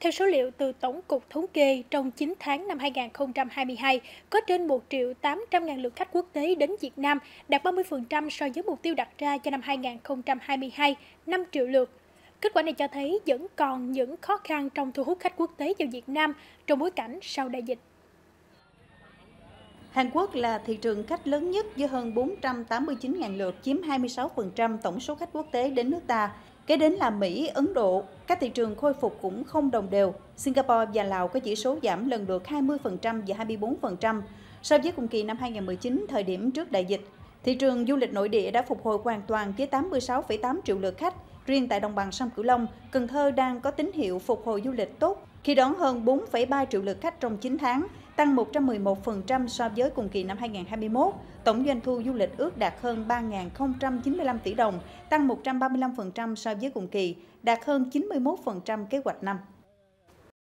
Theo số liệu từ Tổng cục Thống kê, trong 9 tháng năm 2022, có trên 1 triệu 800 ngàn lượt khách quốc tế đến Việt Nam, đạt 30% so với mục tiêu đặt ra cho năm 2022, 5 triệu lượt. Kết quả này cho thấy vẫn còn những khó khăn trong thu hút khách quốc tế vào Việt Nam trong bối cảnh sau đại dịch. Hàn Quốc là thị trường khách lớn nhất với hơn 489.000 lượt, chiếm 26% tổng số khách quốc tế đến nước ta. Kế đến là Mỹ, Ấn Độ, các thị trường khôi phục cũng không đồng đều. Singapore và Lào có chỉ số giảm lần lượt 20% và 24% so với cùng kỳ năm 2019 thời điểm trước đại dịch. Thị trường du lịch nội địa đã phục hồi hoàn toàn với 86,8 triệu lượt khách. Riêng tại đồng bằng sông Cửu Long, Cần Thơ đang có tín hiệu phục hồi du lịch tốt khi đón hơn 4,3 triệu lượt khách trong 9 tháng, tăng 111% so với cùng kỳ năm 2021. Tổng doanh thu du lịch ước đạt hơn 3.095 tỷ đồng, tăng 135% so với cùng kỳ, đạt hơn 91% kế hoạch năm.